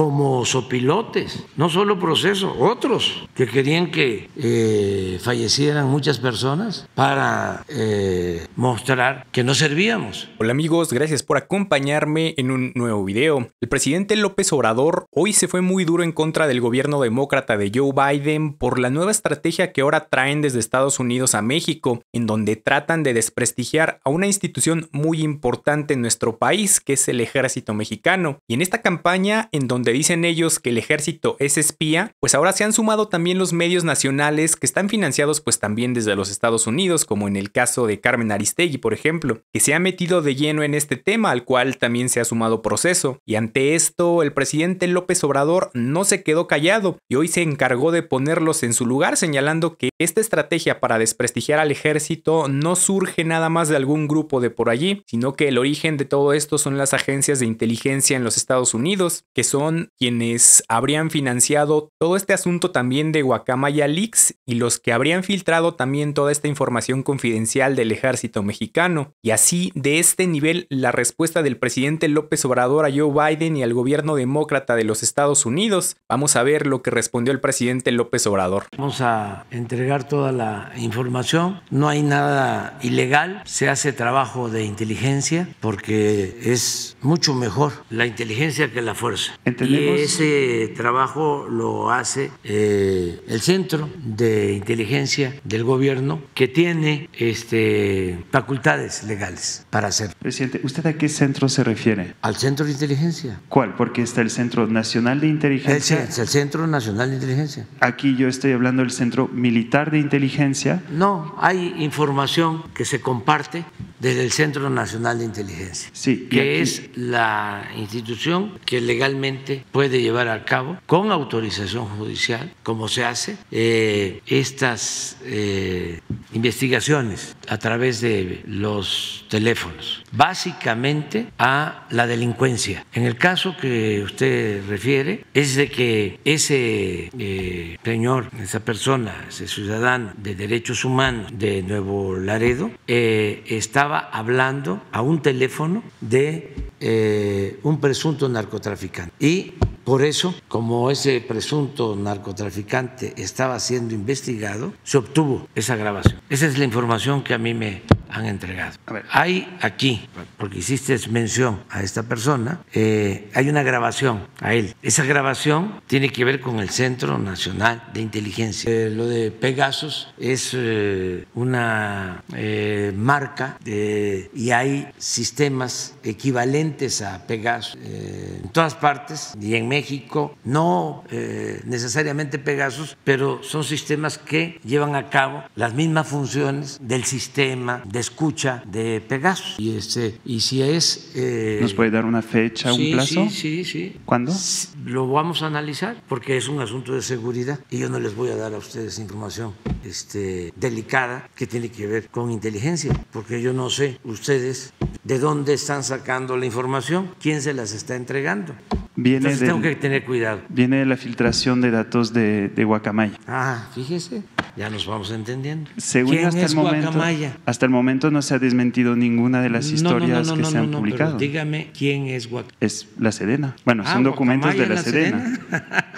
como sopilotes, no solo proceso, otros que querían que eh, fallecieran muchas personas para eh, mostrar que no servíamos. Hola amigos, gracias por acompañarme en un nuevo video. El presidente López Obrador hoy se fue muy duro en contra del gobierno demócrata de Joe Biden por la nueva estrategia que ahora traen desde Estados Unidos a México, en donde tratan de desprestigiar a una institución muy importante en nuestro país, que es el ejército mexicano. Y en esta campaña, en donde dicen ellos que el ejército es espía, pues ahora se han sumado también los medios nacionales que están financiados pues también desde los Estados Unidos, como en el caso de Carmen Aristegui, por ejemplo, que se ha metido de lleno en este tema al cual también se ha sumado proceso. Y ante esto, el presidente López Obrador no se quedó callado y hoy se encargó de ponerlos en su lugar, señalando que esta estrategia para desprestigiar al ejército no surge nada más de algún grupo de por allí, sino que el origen de todo esto son las agencias de inteligencia en los Estados Unidos, que son quienes habrían financiado todo este asunto también de Guacamaya Leaks y los que habrían filtrado también toda esta información confidencial del ejército mexicano. Y así, de este nivel, la respuesta del presidente López Obrador a Joe Biden y al gobierno demócrata de los Estados Unidos. Vamos a ver lo que respondió el presidente López Obrador. Vamos a entregar toda la información. No hay nada ilegal. Se hace trabajo de inteligencia porque es mucho mejor la inteligencia que la fuerza. Y ese trabajo lo hace eh, el Centro de Inteligencia del Gobierno, que tiene este, facultades legales para hacerlo. Presidente, ¿usted a qué centro se refiere? Al Centro de Inteligencia. ¿Cuál? Porque está el Centro Nacional de Inteligencia. Es, el Centro Nacional de Inteligencia. Aquí yo estoy hablando del Centro Militar de Inteligencia. No, hay información que se comparte desde el Centro Nacional de Inteligencia, sí, que es la institución que legalmente puede llevar a cabo con autorización judicial, como se hace, eh, estas eh, investigaciones a través de los teléfonos, básicamente a la delincuencia. En el caso que usted refiere es de que ese eh, señor, esa persona, ese ciudadano de derechos humanos de Nuevo Laredo, estaba hablando a un teléfono de eh, un presunto narcotraficante. Y por eso, como ese presunto narcotraficante estaba siendo investigado, se obtuvo esa grabación. Esa es la información que a mí me han entregado. Hay aquí, porque hiciste mención a esta persona, eh, hay una grabación a él. Esa grabación tiene que ver con el Centro Nacional de Inteligencia. Eh, lo de Pegasus es eh, una marca y hay sistemas equivalentes a Pegasus en todas partes y en México, no necesariamente Pegasus, pero son sistemas que llevan a cabo las mismas funciones del sistema de escucha de Pegasus. Y, este, y si es... Eh, ¿Nos puede dar una fecha, un plazo? Sí, sí, sí. ¿Cuándo? Lo vamos a analizar porque es un asunto de seguridad y yo no les voy a dar a ustedes información este, delicada que tiene que ver con inteligencia, porque yo no sé ustedes de dónde están sacando la información, quién se las está entregando. Viene Entonces tengo que tener cuidado. Viene de la filtración de datos de, de Guacamaya. Ah, fíjese ya nos vamos entendiendo. Según hasta el momento, Hasta el momento no se ha desmentido ninguna de las historias que se han publicado. dígame quién es Guacamaya. Es la Sedena. Bueno, son ah, documentos de la, Serena.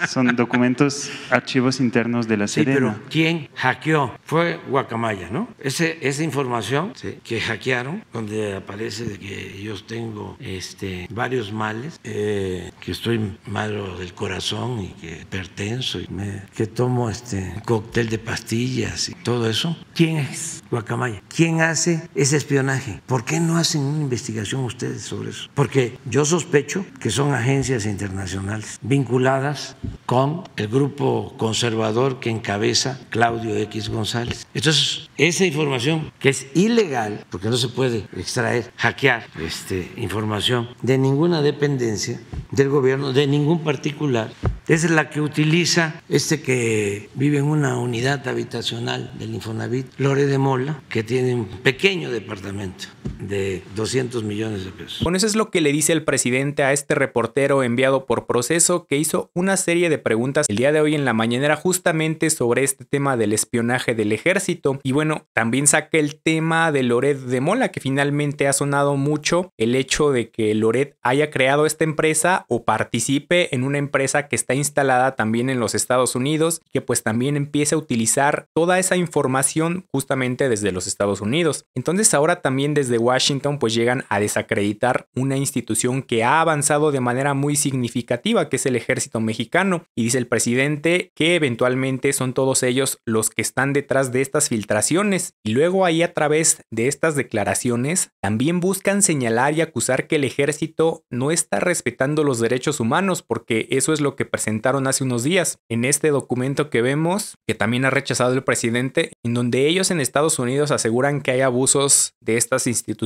son documentos, archivos internos de la sí, Pero ¿quién hackeó? Fue Guacamaya, ¿no? Ese, esa información que hackearon, donde aparece que yo tengo este, varios males, eh, que estoy malo del corazón y que pertenso y me, que tomo este cóctel de pastillas y todo eso. ¿Quién es Guacamaya? ¿Quién hace ese espionaje? ¿Por qué no hacen una investigación ustedes sobre eso? Porque yo sospecho que son agencias internacionales vinculadas con el grupo conservador que encabeza Claudio X González. Entonces, esa información que es ilegal, porque no se puede extraer, hackear este, información de ninguna dependencia del gobierno, de ningún particular, es la que utiliza este que vive en una unidad habitacional del Infonavit, Lore de Mola, que tiene un pequeño departamento de 200 millones de pesos. Bueno, eso es lo que le dice el presidente a este reportero enviado por proceso que hizo una serie de preguntas el día de hoy en la mañanera justamente sobre este tema del espionaje del ejército. Y bueno, también saca el tema de Loret de Mola, que finalmente ha sonado mucho el hecho de que Loret haya creado esta empresa o participe en una empresa que está instalada también en los Estados Unidos, que pues también empiece a utilizar toda esa información justamente desde los Estados Unidos. Entonces ahora también desde Washington pues llegan a desacreditar una institución que ha avanzado de manera muy significativa, que es el ejército mexicano. Y dice el presidente que eventualmente son todos ellos los que están detrás de estas filtraciones. Y luego ahí a través de estas declaraciones también buscan señalar y acusar que el ejército no está respetando los derechos humanos, porque eso es lo que presentaron hace unos días en este documento que vemos, que también ha rechazado el presidente, en donde ellos en Estados Unidos aseguran que hay abusos de estas instituciones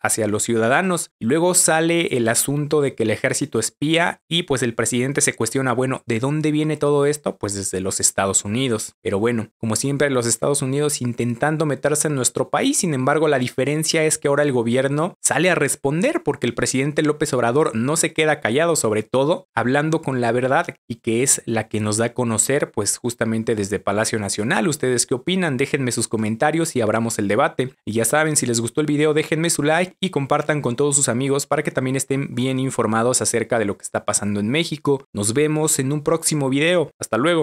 hacia los ciudadanos. y Luego sale el asunto de que el ejército espía y pues el presidente se cuestiona, bueno, ¿de dónde viene todo esto? Pues desde los Estados Unidos. Pero bueno, como siempre los Estados Unidos intentando meterse en nuestro país, sin embargo la diferencia es que ahora el gobierno sale a responder porque el presidente López Obrador no se queda callado, sobre todo hablando con la verdad y que es la que nos da a conocer pues justamente desde Palacio Nacional. ¿Ustedes qué opinan? Déjenme sus comentarios y abramos el debate. Y ya saben, si les gustó el video, dejen déjenme su like y compartan con todos sus amigos para que también estén bien informados acerca de lo que está pasando en México. Nos vemos en un próximo video. Hasta luego.